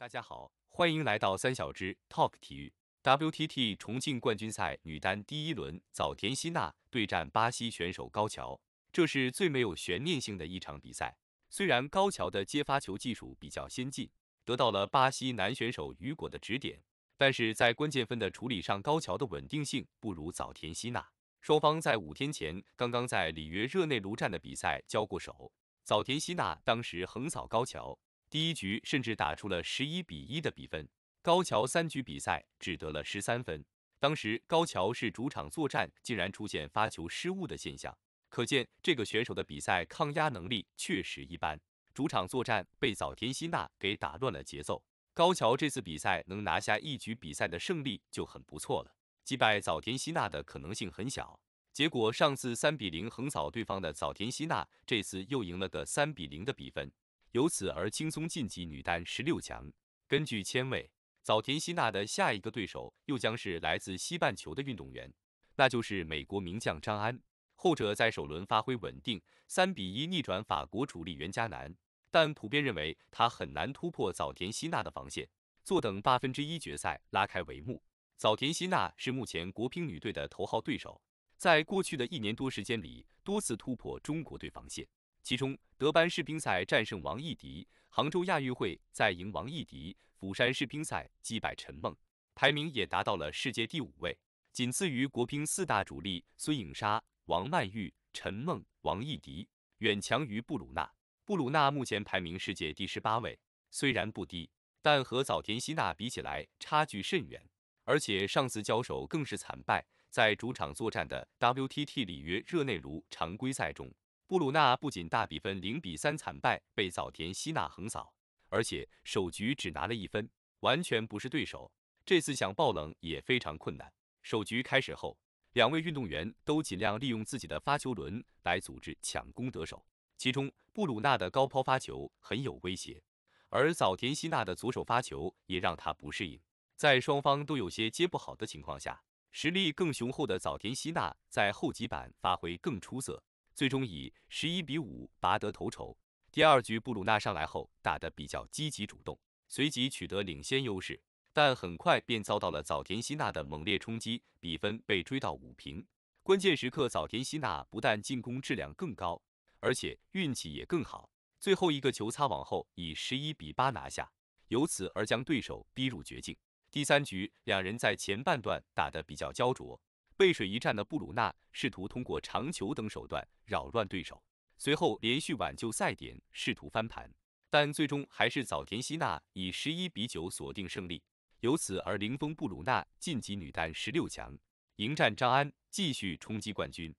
大家好，欢迎来到三小只 Talk 体育。WTT 重庆冠军赛女单第一轮，早田希娜对战巴西选手高桥，这是最没有悬念性的一场比赛。虽然高桥的接发球技术比较先进，得到了巴西男选手雨果的指点，但是在关键分的处理上，高桥的稳定性不如早田希娜。双方在五天前刚刚在里约热内卢站的比赛交过手，早田希娜当时横扫高桥。第一局甚至打出了十一比一的比分，高桥三局比赛只得了十三分。当时高桥是主场作战，竟然出现发球失误的现象，可见这个选手的比赛抗压能力确实一般。主场作战被早田希娜给打乱了节奏，高桥这次比赛能拿下一局比赛的胜利就很不错了，击败早田希娜的可能性很小。结果上次三比零横扫对方的早田希娜，这次又赢了个三比零的比分。由此而轻松晋级女单十六强。根据签位，早田希娜的下一个对手又将是来自西半球的运动员，那就是美国名将张安。后者在首轮发挥稳定，三比一逆转法国主力袁嘉楠，但普遍认为她很难突破早田希娜的防线。坐等八分之一决赛拉开帷幕。早田希娜是目前国乒女队的头号对手，在过去的一年多时间里，多次突破中国队防线。其中，德班世乒赛战胜王艺迪，杭州亚运会再赢王艺迪，釜山世乒赛击败陈梦，排名也达到了世界第五位，仅次于国乒四大主力孙颖莎、王曼玉、陈梦、王艺迪，远强于布鲁纳。布鲁纳目前排名世界第十八位，虽然不低，但和早田希娜比起来差距甚远，而且上次交手更是惨败，在主场作战的 WTT 里约热内卢常规赛中。布鲁纳不仅大比分零比三惨败被早田希娜横扫，而且首局只拿了一分，完全不是对手。这次想爆冷也非常困难。首局开始后，两位运动员都尽量利用自己的发球轮来组织抢攻得手，其中布鲁纳的高抛发球很有威胁，而早田希娜的左手发球也让他不适应。在双方都有些接不好的情况下，实力更雄厚的早田希娜在后几板发挥更出色。最终以十一比五拔得头筹。第二局，布鲁纳上来后打得比较积极主动，随即取得领先优势，但很快便遭到了早田希娜的猛烈冲击，比分被追到五平。关键时刻，早田希娜不但进攻质量更高，而且运气也更好。最后一个球擦网后以十一比八拿下，由此而将对手逼入绝境。第三局，两人在前半段打得比较焦灼。背水一战的布鲁纳试图通过长球等手段扰乱对手，随后连续挽救赛点，试图翻盘，但最终还是早田希娜以十一比九锁定胜利。由此，而零封布鲁纳晋级女单十六强，迎战张安，继续冲击冠军。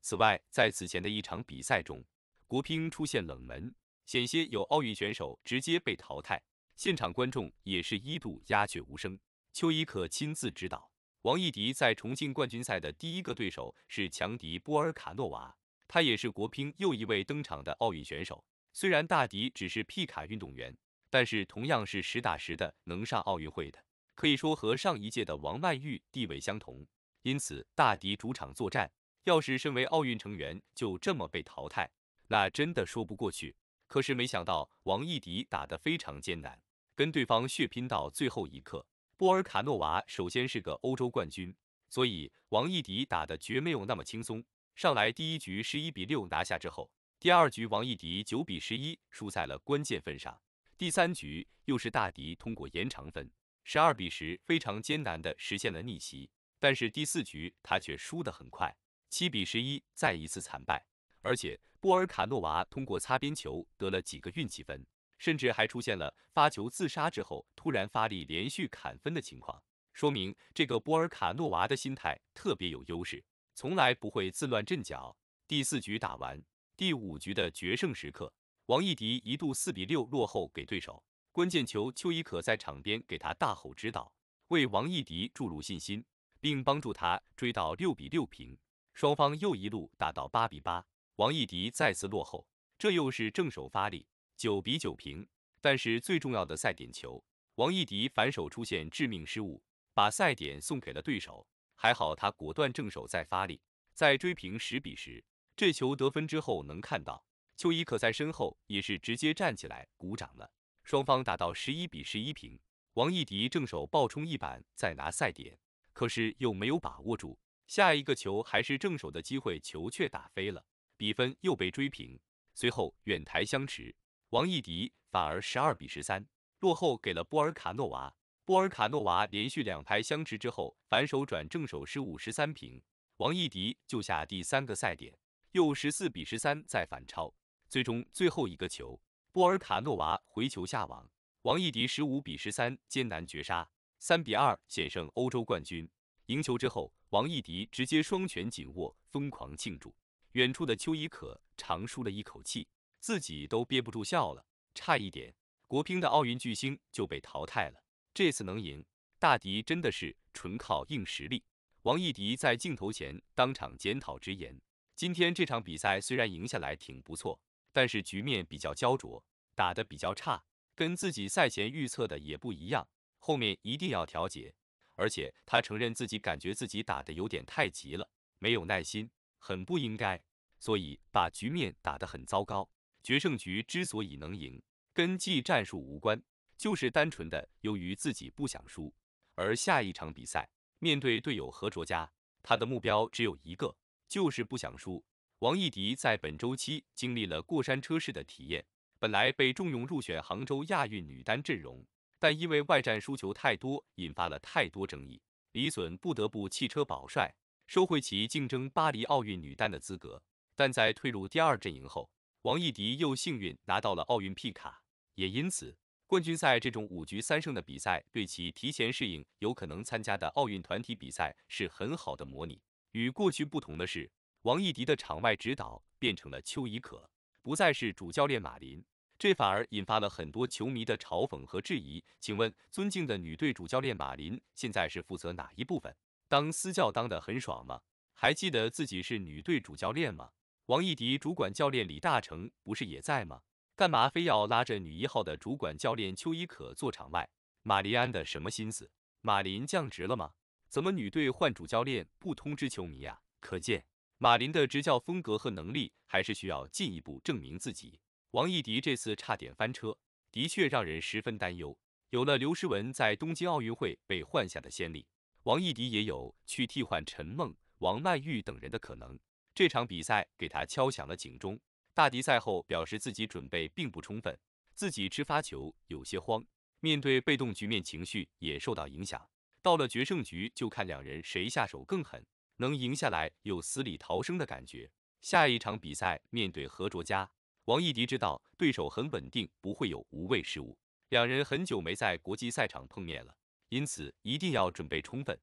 此外，在此前的一场比赛中，国乒出现冷门，险些有奥运选手直接被淘汰，现场观众也是一度鸦雀无声。邱贻可亲自指导。王艺迪在重庆冠军赛的第一个对手是强敌波尔卡诺娃，他也是国乒又一位登场的奥运选手。虽然大迪只是皮卡运动员，但是同样是实打实的能上奥运会的，可以说和上一届的王曼玉地位相同。因此，大迪主场作战，要是身为奥运成员就这么被淘汰，那真的说不过去。可是没想到，王艺迪打得非常艰难，跟对方血拼到最后一刻。波尔卡诺娃首先是个欧洲冠军，所以王艺迪打的绝没有那么轻松。上来第一局十一比六拿下之后，第二局王艺迪九比十一输在了关键分上。第三局又是大迪通过延长分十二比十非常艰难的实现了逆袭，但是第四局他却输得很快，七比十一再一次惨败。而且波尔卡诺娃通过擦边球得了几个运气分。甚至还出现了发球自杀之后突然发力连续砍分的情况，说明这个波尔卡诺娃的心态特别有优势，从来不会自乱阵脚。第四局打完，第五局的决胜时刻，王艺迪一度四比六落后给对手，关键球邱贻可在场边给他大吼指导，为王艺迪注入信心，并帮助他追到六比六平。双方又一路打到八比八，王艺迪再次落后，这又是正手发力。九比九平，但是最重要的赛点球，王艺迪反手出现致命失误，把赛点送给了对手。还好他果断正手再发力，在追平十比十这球得分之后能看到邱贻可在身后也是直接站起来鼓掌了。双方打到十一比十一平，王艺迪正手暴冲一板再拿赛点，可是又没有把握住，下一个球还是正手的机会球却打飞了，比分又被追平。随后远台相持。王艺迪反而十二比十三落后给了波尔卡诺娃，波尔卡诺娃连续两拍相持之后，反手转正手十五十三平，王艺迪救下第三个赛点，又十四比十三再反超，最终最后一个球，波尔卡诺娃回球下网，王艺迪十五比十三艰难绝杀，三比二险胜欧洲冠军。赢球之后，王艺迪直接双拳紧握，疯狂庆祝，远处的邱贻可长舒了一口气。自己都憋不住笑了，差一点国乒的奥运巨星就被淘汰了。这次能赢，大迪真的是纯靠硬实力。王艺迪在镜头前当场检讨直言：今天这场比赛虽然赢下来挺不错，但是局面比较焦灼，打得比较差，跟自己赛前预测的也不一样。后面一定要调节，而且他承认自己感觉自己打得有点太急了，没有耐心，很不应该，所以把局面打得很糟糕。决胜局之所以能赢，跟技战术无关，就是单纯的由于自己不想输。而下一场比赛面对队友何卓佳，他的目标只有一个，就是不想输。王艺迪在本周期经历了过山车式的体验，本来被重用入选杭州亚运女单阵容，但因为外战输球太多，引发了太多争议，李隼不得不弃车保帅，收回其竞争巴黎奥运女单的资格。但在退入第二阵营后。王艺迪又幸运拿到了奥运 P 卡，也因此，冠军赛这种五局三胜的比赛对其提前适应有可能参加的奥运团体比赛是很好的模拟。与过去不同的是，王艺迪的场外指导变成了邱贻可，不再是主教练马琳，这反而引发了很多球迷的嘲讽和质疑。请问，尊敬的女队主教练马琳，现在是负责哪一部分？当私教当的很爽吗？还记得自己是女队主教练吗？王艺迪主管教练李大成不是也在吗？干嘛非要拉着女一号的主管教练邱依可坐场外？马林安的什么心思？马林降职了吗？怎么女队换主教练不通知球迷啊？可见马林的执教风格和能力还是需要进一步证明自己。王艺迪这次差点翻车，的确让人十分担忧。有了刘诗雯在东京奥运会被换下的先例，王艺迪也有去替换陈梦、王曼玉等人的可能。这场比赛给他敲响了警钟，大迪赛后表示自己准备并不充分，自己吃发球有些慌，面对被动局面情绪也受到影响。到了决胜局就看两人谁下手更狠，能赢下来有死里逃生的感觉。下一场比赛面对何卓佳，王艺迪知道对手很稳定，不会有无谓失误，两人很久没在国际赛场碰面了，因此一定要准备充分。